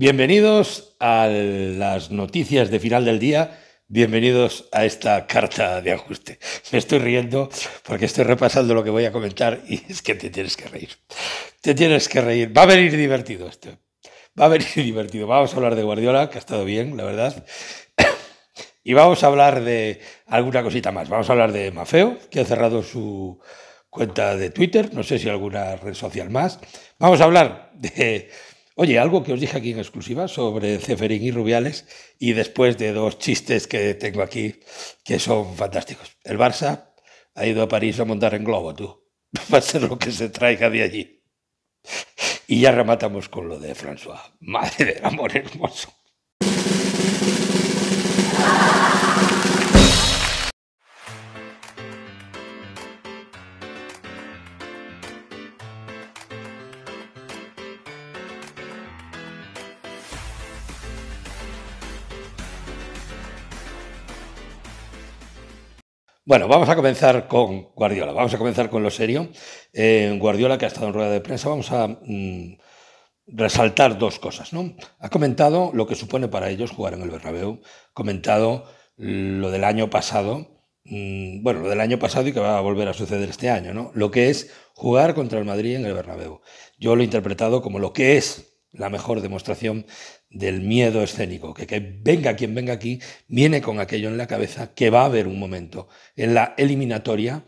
Bienvenidos a las noticias de final del día. Bienvenidos a esta carta de ajuste. Me estoy riendo porque estoy repasando lo que voy a comentar y es que te tienes que reír. Te tienes que reír. Va a venir divertido esto. Va a venir divertido. Vamos a hablar de Guardiola, que ha estado bien, la verdad. Y vamos a hablar de alguna cosita más. Vamos a hablar de Mafeo, que ha cerrado su cuenta de Twitter. No sé si alguna red social más. Vamos a hablar de Oye, algo que os dije aquí en exclusiva sobre Ceferín y Rubiales y después de dos chistes que tengo aquí que son fantásticos. El Barça ha ido a París a montar en globo, tú. Va a ser lo que se traiga de allí. Y ya rematamos con lo de François. Madre del amor hermoso. Bueno, vamos a comenzar con Guardiola, vamos a comenzar con lo serio. Eh, Guardiola, que ha estado en rueda de prensa, vamos a mm, resaltar dos cosas. ¿no? Ha comentado lo que supone para ellos jugar en el Bernabéu, comentado lo del año pasado, mm, bueno, lo del año pasado y que va a volver a suceder este año, ¿no? lo que es jugar contra el Madrid en el Bernabéu. Yo lo he interpretado como lo que es la mejor demostración del miedo escénico, que, que venga quien venga aquí, viene con aquello en la cabeza que va a haber un momento en la eliminatoria,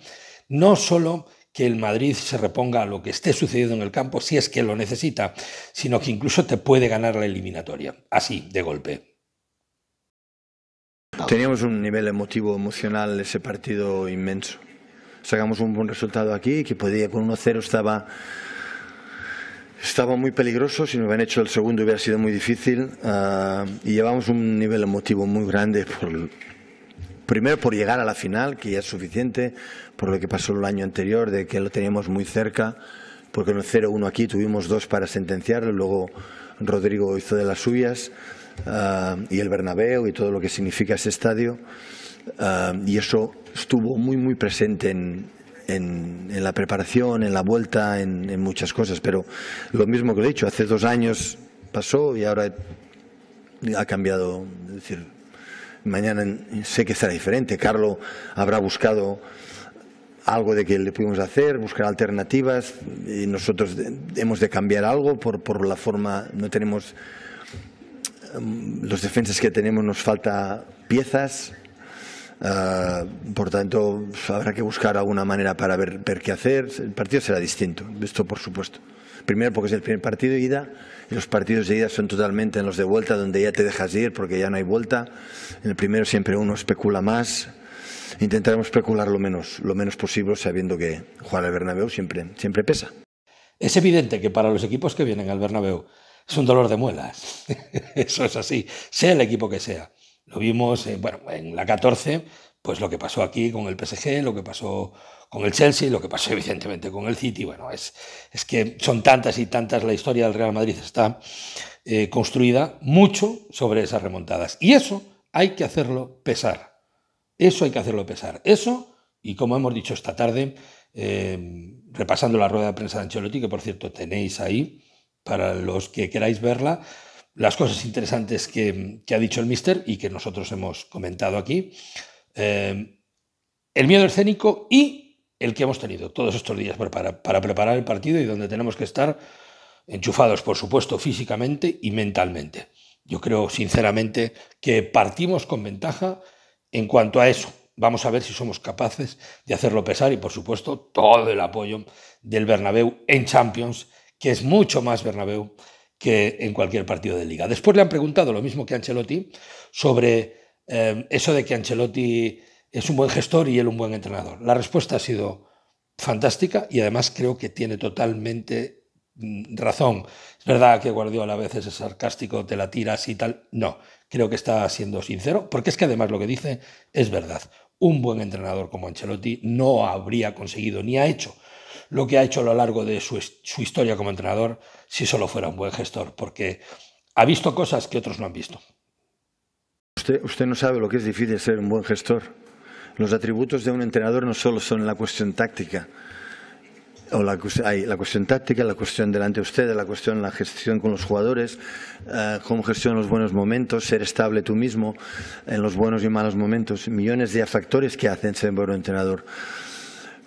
no solo que el Madrid se reponga a lo que esté sucediendo en el campo si es que lo necesita, sino que incluso te puede ganar la eliminatoria, así, de golpe. Teníamos un nivel emotivo, emocional, ese partido inmenso. Sacamos un buen resultado aquí, que podía, con 1-0 estaba estaba muy peligroso, si no hubieran hecho el segundo hubiera sido muy difícil ah, y llevamos un nivel emotivo muy grande primero por llegar a la final, que ya es suficiente, por lo que pasó el año anterior, de que lo teníamos muy cerca, porque en el 0-1 aquí tuvimos dos para sentenciarlo, luego Rodrigo hizo de las suyas ah, y el Bernabéu y todo lo que significa ese estadio ah, y eso estuvo muy muy presente en, en, la preparación, en la vuelta, en, muchas cosas. Pero lo mismo que he dicho, hace dos años pasó y ahora ha cambiado. decir, mañana sé que será diferente. Carlo habrá buscado algo de que le pudimos hacer, buscar alternativas y nosotros hemos de cambiar algo por, por la forma, no tenemos mm, los defensas que tenemos nos falta piezas Ah, por tanto, habrá que buscar alguna manera para ver, qué hacer. El partido será distinto, esto por supuesto. Primero porque es el primer partido de ida. Y los partidos de ida son totalmente en los de vuelta, donde ya te dejas ir porque ya no hay vuelta. En el primero siempre uno especula más. Intentaremos especular lo menos, lo menos posible, sabiendo que jugar al Bernabéu siempre, siempre pesa. Es evidente que para los equipos que vienen al Bernabéu es un dolor de muelas. Eso es así, sea el equipo que sea. Lo vimos eh, bueno, en la 14, pues lo que pasó aquí con el PSG, lo que pasó con el Chelsea, lo que pasó evidentemente con el City. Bueno, es, es que son tantas y tantas, la historia del Real Madrid está eh, construida mucho sobre esas remontadas. Y eso hay que hacerlo pesar. Eso hay que hacerlo pesar. Eso, y como hemos dicho esta tarde, eh, repasando la rueda de prensa de Ancelotti, que por cierto tenéis ahí, para los que queráis verla, las cosas interesantes que, ha dicho el mister y que nosotros hemos comentado aquí. Eh, el miedo escénico y el que hemos tenido todos estos días para, para preparar el partido y donde tenemos que estar enchufados, por supuesto, físicamente y mentalmente. Yo creo, sinceramente, que partimos con ventaja en cuanto a eso. Vamos a ver si somos capaces de hacerlo pesar y, por supuesto, todo el apoyo del Bernabéu en Champions, que es mucho más Bernabéu que en cualquier partido de liga. Después le han preguntado lo mismo que Ancelotti sobre eh, eso de que Ancelotti es un buen gestor y él un buen entrenador. La respuesta ha sido fantástica y además creo que tiene totalmente mm, razón. Es verdad que Guardiola a veces es sarcástico, te la tiras y tal. No, creo que está siendo sincero, porque es que además lo que dice es verdad. Un buen entrenador como Ancelotti no habría conseguido ni ha hecho lo que ha hecho a lo largo de su, historia como entrenador si solo fuera un buen gestor, porque ha visto cosas que otros no han visto. Usted, usted no sabe lo que es difícil ser un buen gestor. Los atributos de un entrenador no solo son la cuestión táctica, o la, hay la cuestión táctica, la cuestión delante de usted, la cuestión la gestión con los jugadores, eh, cómo gestionar los buenos momentos, ser estable tú mismo en los buenos y malos momentos, millones de factores que hacen ser un buen entrenador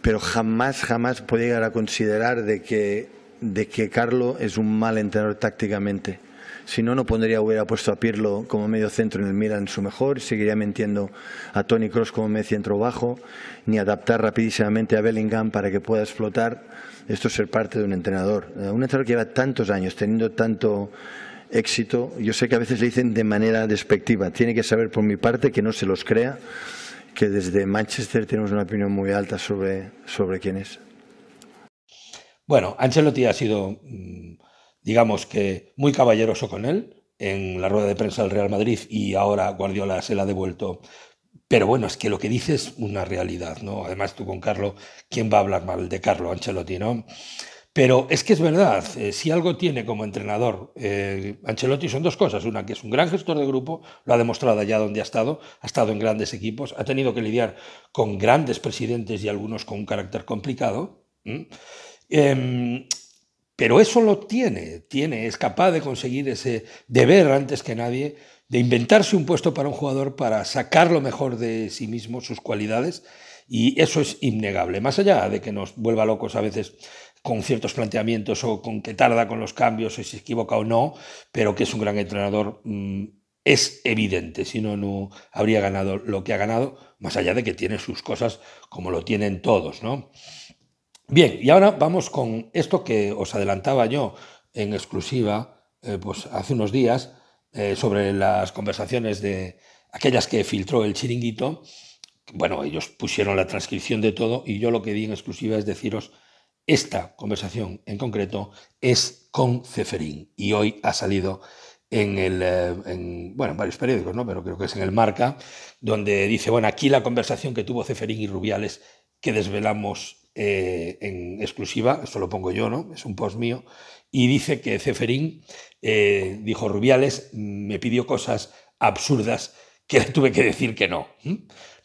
pero jamás, jamás puede llegar a considerar de que, de que Carlo es un mal entrenador tácticamente. Si no, no pondría, hubiera puesto a Pirlo como medio centro en el Milan su mejor, seguiría mintiendo a Tony Cross como medio centro bajo, ni adaptar rapidísimamente a Bellingham para que pueda explotar. Esto es ser parte de un entrenador. Eh, un entrenador que lleva tantos años teniendo tanto éxito, yo sé que a veces le dicen de manera despectiva, tiene que saber por mi parte que no se los crea que desde Manchester tenemos una opinión muy alta sobre, sobre quién es. Bueno, Ancelotti ha sido, mm, digamos que, muy caballeroso con él en la rueda de prensa del Real Madrid y ahora Guardiola se la ha devuelto. Pero bueno, es que lo que dice es una realidad, ¿no? Además tú con Carlo, ¿quién va a hablar mal de Carlo Ancelotti, no? Pero es que es verdad, eh, si algo tiene como entrenador eh, Ancelotti son dos cosas. Una, que es un gran gestor de grupo, lo ha demostrado allá donde ha estado, ha estado en grandes equipos, ha tenido que lidiar con grandes presidentes y algunos con un carácter complicado. Em, pero eso lo tiene, tiene, es capaz de conseguir ese deber antes que nadie de inventarse un puesto para un jugador para sacar lo mejor de sí mismo, sus cualidades, y eso es innegable. Más allá de que nos vuelva locos a veces con ciertos planteamientos o con que tarda con los cambios o si se equivoca o no, pero que es un gran entrenador mm, es evidente, si no, no habría ganado lo que ha ganado, más allá de que tiene sus cosas como lo tienen todos, ¿no? Bien, y ahora vamos con esto que os adelantaba yo en exclusiva eh, pues hace unos días eh, sobre las conversaciones de aquellas que filtró el chiringuito. Bueno, ellos pusieron la transcripción de todo y yo lo que di en exclusiva es deciros esta conversación en concreto es con Ceferín y hoy ha salido en el, eh, bueno, en varios periódicos, ¿no? pero creo que es en el Marca, donde dice, bueno, aquí la conversación que tuvo Ceferín y Rubiales que desvelamos eh, en exclusiva, esto lo pongo yo, ¿no? Es un post mío, y dice que Ceferín, eh, dijo Rubiales, me pidió cosas absurdas que le tuve que decir que no. ¿Mm?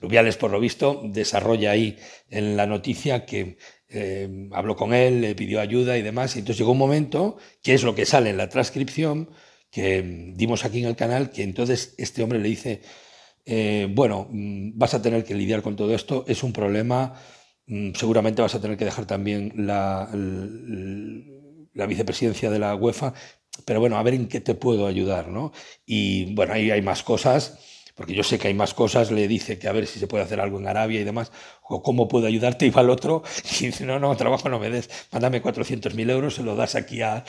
Rubiales, por lo visto, desarrolla ahí en la noticia que eh, habló con él, le pidió ayuda y demás. Y entonces llegó un momento, que es lo que sale en la transcripción, que dimos aquí en el canal, que entonces este hombre le dice, eh, bueno, mm, vas a tener que lidiar con todo esto, es un problema, mm, seguramente vas a tener que dejar también la, la vicepresidencia de la UEFA, pero bueno, a ver en qué te puedo ayudar, ¿no? Y bueno, ahí hay más cosas porque yo sé que hay más cosas, le dice que a ver si se puede hacer algo en Arabia y demás, o cómo puedo ayudarte, y va al otro y dice, no, no, trabajo no me des, mándame 400.000 euros, se lo das aquí al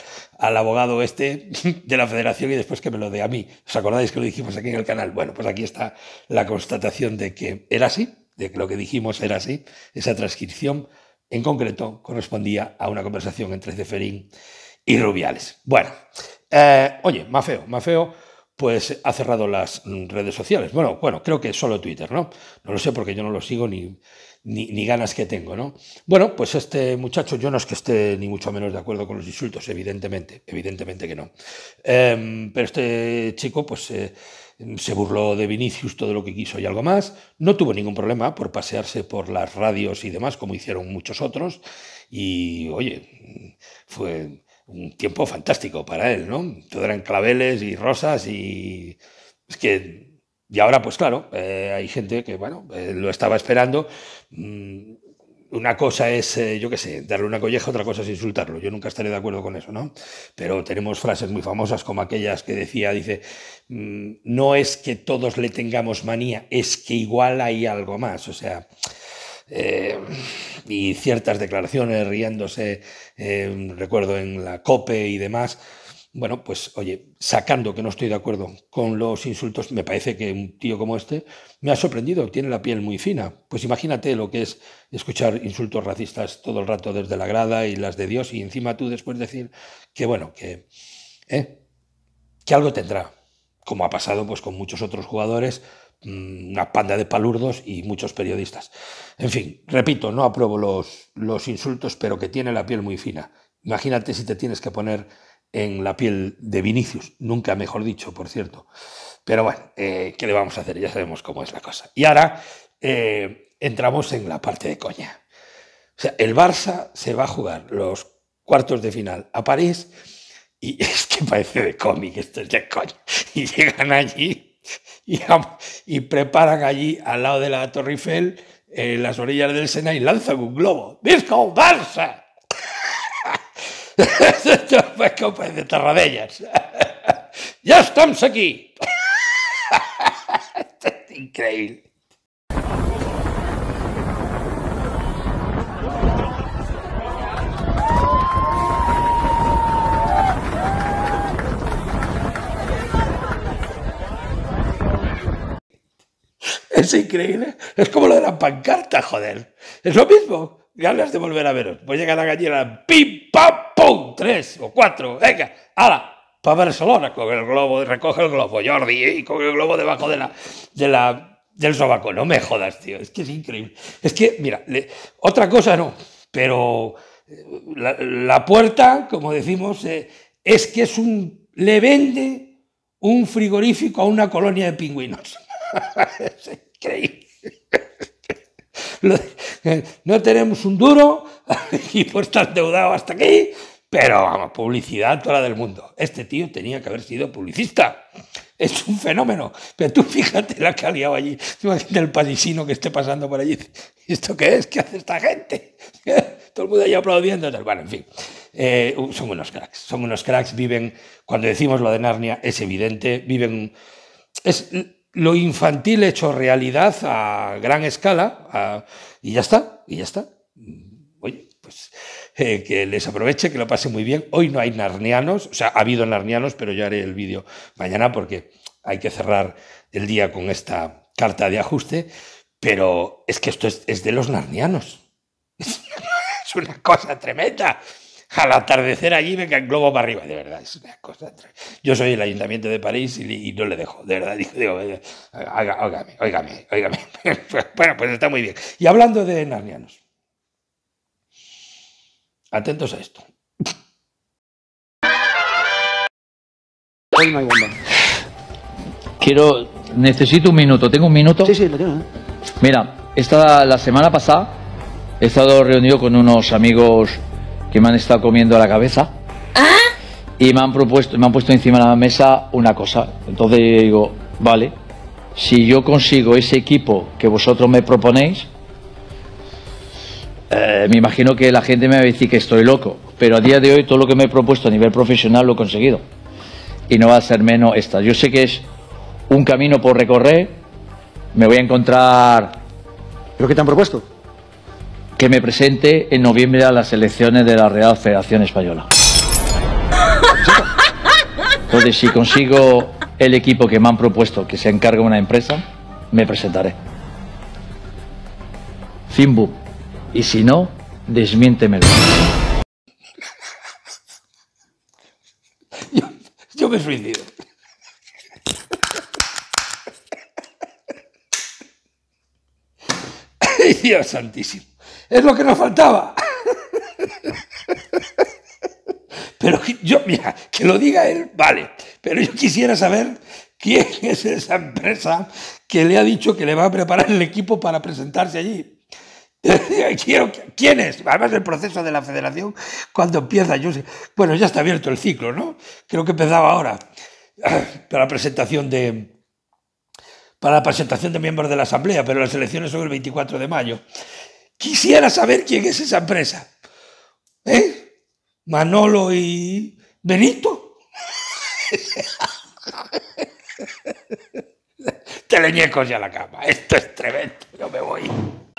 abogado este de la federación y después que me lo dé a mí. ¿Os acordáis que lo dijimos aquí en el canal? Bueno, pues aquí está la constatación de que era así, de que lo que dijimos era así, esa transcripción en concreto correspondía a una conversación entre Zeferín y Rubiales. Bueno, eh, oye, Mafeo, feo, pues ha cerrado las redes sociales. Bueno, bueno, creo que solo Twitter, ¿no? No lo sé porque yo no lo sigo ni, ganas que tengo, ¿no? Bueno, pues este muchacho, yo no es que esté ni mucho menos de acuerdo con los insultos, evidentemente, evidentemente que no. Em, pero este chico, pues eh, se burló de Vinicius todo lo que quiso y algo más. No tuvo ningún problema por pasearse por las radios y demás, como hicieron muchos otros. Y, oye, fue un tiempo fantástico para él, ¿no? Todo eran claveles y rosas y es que y ahora pues claro eh, hay gente que bueno eh, lo estaba esperando. Mm, una cosa es, eh, yo qué sé, darle una colleja, otra cosa es insultarlo. Yo nunca estaré de acuerdo con eso, ¿no? Pero tenemos frases muy famosas como aquellas que decía, dice, mm, no es que todos le tengamos manía, es que igual hay algo más. O sea, y ciertas declaraciones riéndose, eh, recuerdo en la COPE y demás. Bueno, pues oye, sacando que no estoy de acuerdo con los insultos, me parece que un tío como este me ha sorprendido, tiene la piel muy fina. Pues imagínate lo que es escuchar insultos racistas todo el rato desde la grada y las de Dios y encima tú después decir que bueno, que, ¿eh? que algo tendrá, como ha pasado pues con muchos otros jugadores Mm, una panda de palurdos y muchos periodistas. En fin, repito, no apruebo los, insultos, pero que tiene la piel muy fina. Imagínate si te tienes que poner en la piel de Vinicius, nunca mejor dicho, por cierto. Pero bueno, eh, ¿qué le vamos a hacer? Ya sabemos cómo es la cosa. Y ahora eh, entramos en la parte de coña. O sea, el Barça se va a jugar los cuartos de final a París y es que parece de cómic, esto es de coña. Y llegan allí y, preparan allí, al lado de la Torre Eiffel, eh, las orillas del Sena y lanzan un globo. Disco, Barça! pues de Tarradellas. ¡Ya estamos aquí! increíble. Es increíble. Es como lo de la pancarta, joder. Es lo mismo. Ganas de volver a veros. Pues llega la gallina. ¡Pim, pam, pum! Tres o cuatro. Venga, ¡hala! Para Barcelona con el globo. Recoge el globo, Jordi. Eh, y con el globo debajo de la, de la, del sobaco. No me jodas, tío. Es que es increíble. Es que, mira, otra cosa no. Pero eh, la, puerta, como decimos, eh, es que es un... Le vende un frigorífico a una colonia de pingüinos. es increíble. Eh, no tenemos un duro y por estar endeudado hasta aquí, pero vamos, publicidad toda la del mundo. Este tío tenía que haber sido publicista. Es un fenómeno. Pero tú fíjate la que ha liado allí. Imagínate el parisino que esté pasando por allí. ¿Esto qué es? ¿Qué hace esta gente? Todo el mundo ahí aplaudiendo. Bueno, en fin. Eh, uh, son unos cracks. Son unos cracks. Viven, cuando decimos lo de Narnia, es evidente. Viven. Es, lo infantil hecho realidad a gran escala y ya está, y ya está. Mm, oye, pues eh, que les aproveche, que lo pase muy bien. Hoy no hay narnianos, o sea, ha habido narnianos, pero yo haré el vídeo mañana porque hay que cerrar el día con esta carta de ajuste, pero es que esto es de los narnianos. es una cosa tremenda al atardecer allí venga el globo para arriba. De verdad, es una cosa. Yo soy el ayuntamiento de París y, no le dejo, de verdad. Digo, oígame, bueno, pues está muy bien. Y hablando de narnianos, atentos a esto. Quiero, necesito un minuto. ¿Tengo un minuto? Sí, sí, lo tengo. ¿eh? Mira, esta, la semana pasada he estado reunido con unos amigos que me han estado comiendo la cabeza. Ah. Y me han propuesto, me han puesto encima de la mesa una cosa. Entonces yo digo, vale, si yo consigo ese equipo que vosotros me proponéis, eh, me imagino que la gente me va a decir que estoy loco. Pero a día de hoy todo lo que me he propuesto a nivel profesional lo he conseguido. Y no va a ser menos esta. Yo sé que es un camino por recorrer. Me voy a encontrar. ¿Pero qué te han propuesto? que me presente en noviembre a las elecciones de la Real Federación Española. Pues si consigo el equipo que me han propuesto que se encargue una empresa, me presentaré. Finbu. Y si no, desmiéntemelo. Yo, me he suicido. Dios santísimo. Es lo que nos faltaba. Pero yo, mira, que lo diga él, vale. Pero yo quisiera saber quién es esa empresa que le ha dicho que le va a preparar el equipo para presentarse allí. Quiero, ¿Quién es? Además, el proceso de la federación, cuando empieza, yo sé. Bueno, ya está abierto el ciclo, ¿no? Creo que empezaba ahora para la presentación de para la presentación de miembros de la Asamblea, pero las elecciones son el 24 de mayo. Quisiera saber quién es esa empresa. ¿Eh? Manolo y Benito. Te niego ya la cama. Esto es tremendo. Yo me voy.